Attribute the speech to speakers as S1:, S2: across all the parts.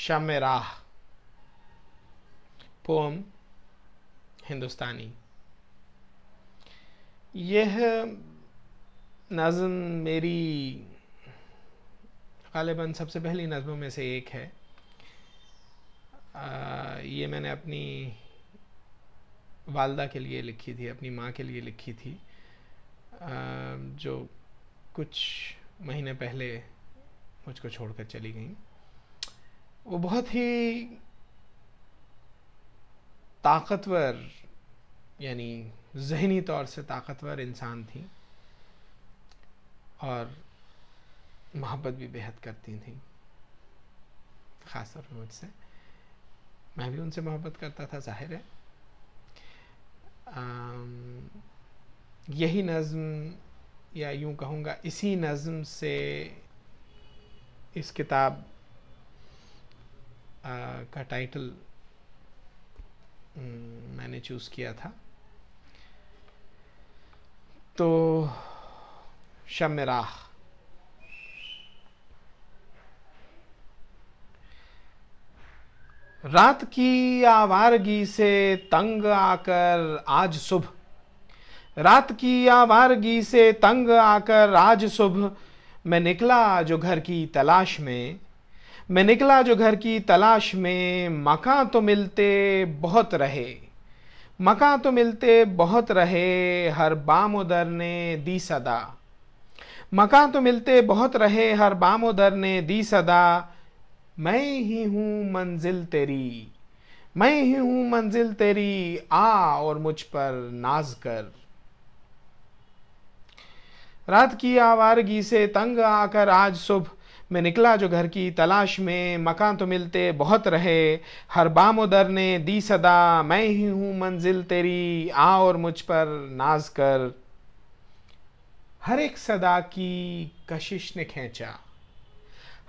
S1: शमराह pome हिंदुस्तानी यह नज़म मेरी गालिबा सबसे पहली नज़मों में से एक है आ, ये मैंने अपनी वालदा के लिए लिखी थी अपनी माँ के लिए लिखी थी आ, जो कुछ महीने पहले मुझको छोड़कर चली गई वो बहुत ही ताकतवर यानी जहनी तौर से ताकतवर इंसान थी और मोहब्बत भी बेहद करती थी ख़ास तौर पर मुझसे मैं भी उनसे मोहब्बत करता था जाहिर है यही नज़म या यूँ कहूँगा इसी नज़म से इस किताब Uh, का टाइटल mm, मैंने चूज़ किया था तो शमराह रात की आवारगी से तंग आकर आज सुबह रात की आवारगी से तंग आकर आज सुबह मैं निकला जो घर की तलाश में मैं निकला जो घर की तलाश में मका तो मिलते बहुत रहे मका तो मिलते बहुत रहे हर बाम उदर ने दी सदा मका तो मिलते बहुत रहे हर बाम उदर ने दी सदा मैं ही हूँ मंजिल तेरी मैं ही हूँ मंजिल तेरी आ और मुझ पर नाज कर रात की आवारगी से तंग आकर आज सुबह मैं निकला जो घर की तलाश में मकान तो मिलते बहुत रहे हर बामोदर ने दी सदा मैं ही हूँ मंजिल तेरी आ और मुझ पर नाज कर हर एक सदा की कशिश ने खेचा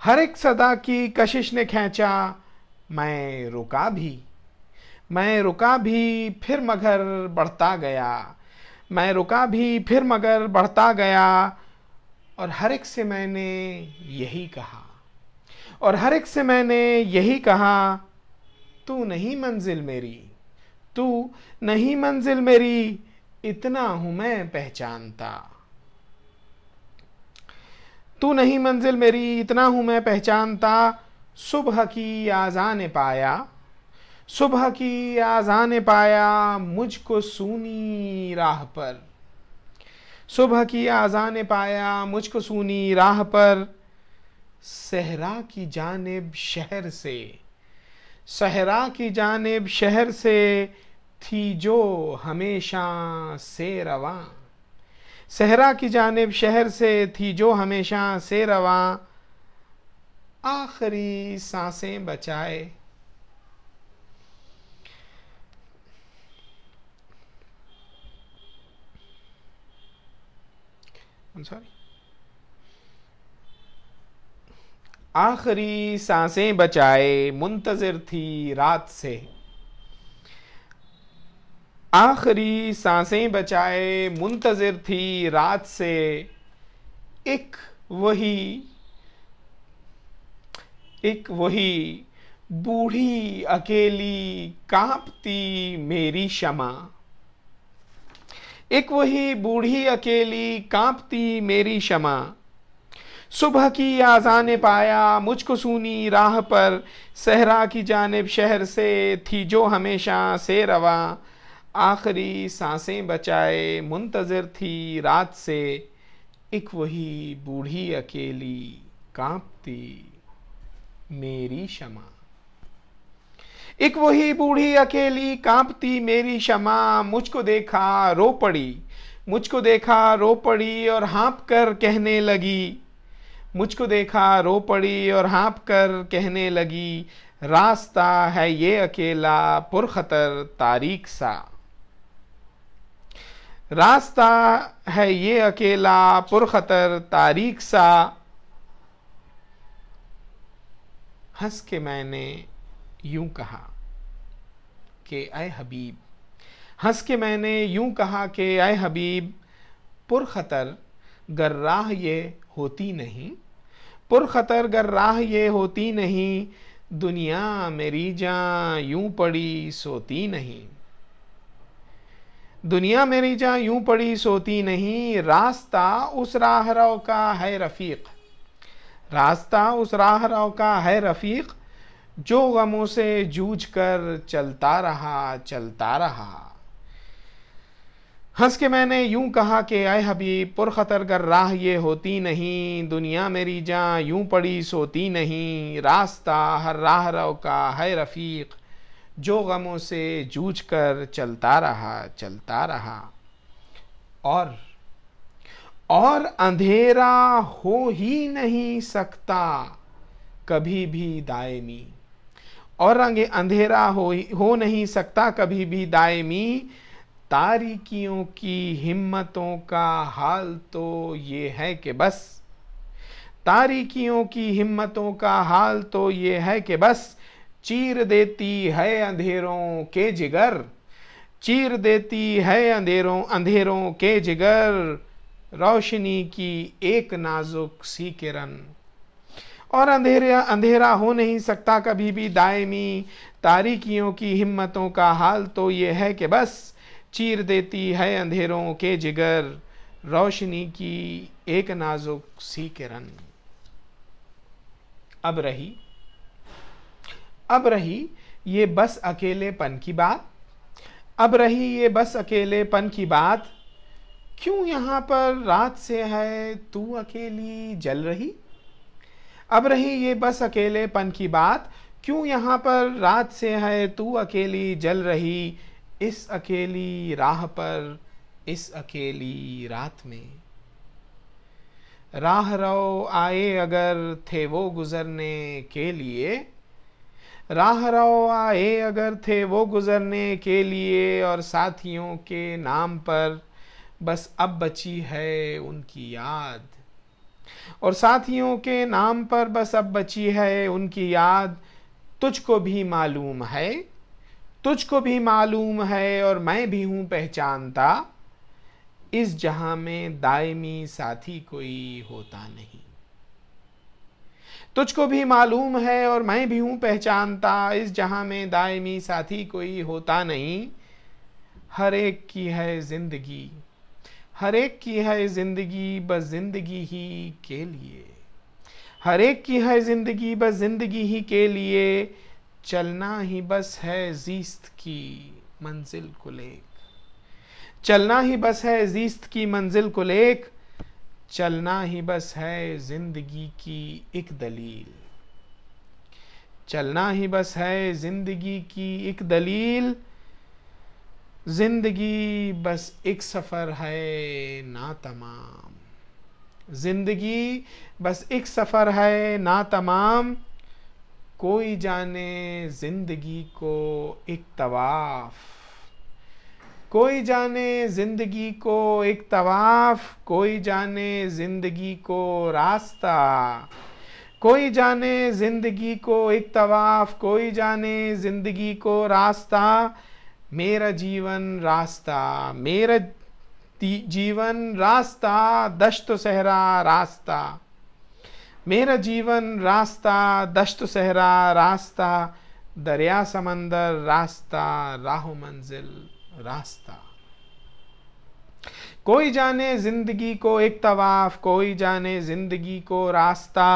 S1: हर एक सदा की कशिश ने खेचा मैं रुका भी मैं रुका भी फिर मगर बढ़ता गया मैं रुका भी फिर मगर बढ़ता गया और हर एक से मैंने यही कहा और हर एक से मैंने यही कहा तू नहीं मंजिल मेरी तू नहीं मंजिल मेरी इतना हूं मैं पहचानता तू नहीं मंजिल मेरी इतना हूं मैं पहचानता सुबह की आजान पाया सुबह की आजान पाया मुझको सूनी राह पर सुबह की आज़ान पाया मुझको सुनी राह पर सहरा की जानब शहर से सहरा की जानब शहर से थी जो हमेशा से रवा सहरा की जानब शहर से थी जो हमेशा से रवा आखिरी सांसें बचाए sorry. आखिरी सांसें बचाए मुंतजर थी रात से आखिरी सांसें बचाए मुंतजर थी रात से एक वही एक वही बूढ़ी अकेली कांपती मेरी शमा एक वही बूढ़ी अकेली कांपती मेरी शमा सुबह की आजान पाया मुझको सुनी राह पर सहरा की जानब शहर से थी जो हमेशा से रवा आखिरी सांसें बचाए मुंतज़र थी रात से एक वही बूढ़ी अकेली कांपती मेरी शमा एक वही बूढ़ी अकेली कांपती मेरी क्षमा मुझको देखा रो पड़ी मुझको देखा रो पड़ी और हाँप कर कहने लगी मुझको देखा रो पड़ी और हाँप कर कहने लगी रास्ता है ये अकेला पुरखतर तारीख सा रास्ता है ये अकेला पुरखतर तारीख सा हंस के मैंने यूं कहा कि आय हबीब हंस के मैंने यूं कहा कि आय हबीब पुरखतर गर्राह ये होती नहीं पुरखतर गर्राह ये होती नहीं दुनिया मेरी जान यूं पड़ी सोती नहीं दुनिया मेरी जहाँ यूं पड़ी सोती नहीं रास्ता उस राह रो का है रफ़ीक रास्ता उस राह रो का है रफ़ीक़ जो गमों से जूझ कर चलता रहा चलता रहा हंस के मैंने यूं कहा कि आए हबीब पुरखतर कर राह ये होती नहीं दुनिया मेरी जहाँ यूं पड़ी सोती नहीं रास्ता हर राह रव का है रफ़ीक जो गमों से जूझ कर चलता रहा चलता रहा और और अंधेरा हो ही नहीं सकता कभी भी दायमी और रंग अंधेरा हो हो नहीं सकता कभी भी दायमी तारीकियों की हिम्मतों का हाल तो ये है कि बस तारीकियों की हिम्मतों का हाल तो ये है कि बस चीर देती है अंधेरों के जिगर चीर देती है अंधेरों अंधेरों के जिगर रोशनी की एक नाजुक सी किरण और अंधेरा अंधेरा हो नहीं सकता कभी भी दायमी तारीकियों की हिम्मतों का हाल तो ये है कि बस चीर देती है अंधेरों के जिगर रोशनी की एक नाजुक सी किरण अब रही अब रही ये बस अकेलेपन की बात अब रही ये बस अकेलेपन की बात क्यों यहाँ पर रात से है तू अकेली जल रही अब रही ये बस अकेलेपन की बात क्यों यहाँ पर रात से है तू अकेली जल रही इस अकेली राह पर इस अकेली रात में राह रो आए अगर थे वो गुजरने के लिए राह रो आए अगर थे वो गुजरने के लिए और साथियों के नाम पर बस अब बची है उनकी याद और साथियों के नाम पर बस अब बची है उनकी याद तुझको भी मालूम है तुझको भी मालूम है और मैं भी हूँ पहचानता इस जहां में दायमी साथी कोई होता नहीं तुझको भी मालूम है और मैं भी हूं पहचानता इस जहां में दायमी साथी कोई होता नहीं हर एक की है जिंदगी हर एक की है ज़िंदगी बस ज़िंदगी ही के लिए हर एक की है ज़िंदगी बस ज़िंदगी ही के लिए चलना ही बस है जीस्त की मंजिल को लेक चलना ही बस है जीस्त की मंजिल को लेक चलना ही बस है ज़िंदगी की एक दलील चलना ही बस है ज़िंदगी की एक दलील जिंदगी बस एक सफ़र है ना तमाम जिंदगी बस एक सफ़र है ना तमाम कोई जाने जिंदगी को एक तवाफ कोई जाने जिंदगी को एक तवाफ कोई जाने जिंदगी को रास्ता कोई जाने जिंदगी को एक तवाफ कोई जाने जिंदगी को रास्ता मेरा जीवन रास्ता मेरा जीवन रास्ता दश्त सहरा रास्ता मेरा जीवन रास्ता दश्त सहरा रास्ता दरिया समंदर रास्ता राहु मंजिल रास्ता कोई जाने जिंदगी को एक तवाफ कोई जाने जिंदगी को रास्ता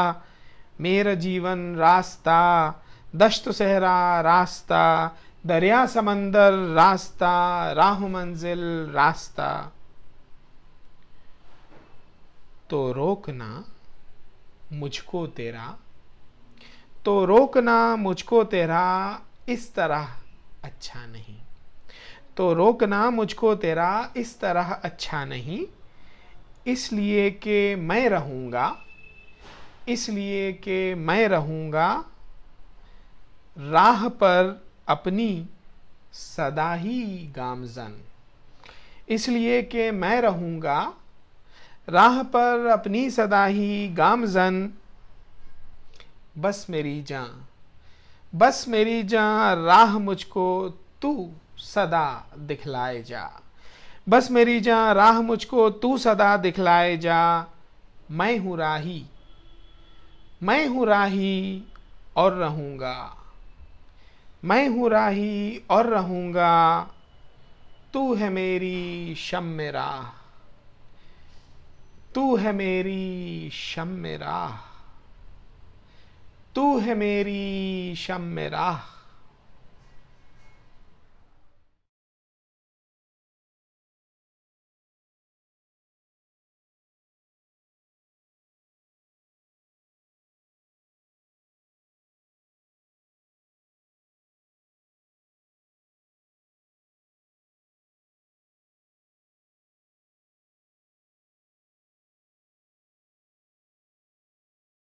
S1: मेरा जीवन रास्ता दश्त सहरा रास्ता दरिया समंदर रास्ता राह मंजिल रास्ता तो रोकना मुझको तेरा तो रोकना मुझको तेरा इस तरह अच्छा नहीं तो रोकना मुझको तेरा इस तरह अच्छा नहीं इसलिए कि मैं रहूँगा इसलिए कि मैं रहूँगा राह पर अपनी सदा ही गामजन इसलिए कि मैं रहूँगा राह पर अपनी सदा ही गामजन बस मेरी जान बस मेरी जान राह मुझको तू सदा दिखलाए जा बस मेरी जान राह मुझको तू सदा दिखलाए जा मैं हूँ राही मैं हूँ राही और रहूँगा मैं हूँ राही और रहूँगा तू है मेरी शम राह तू है मेरी शम राह तू है मेरी शम राह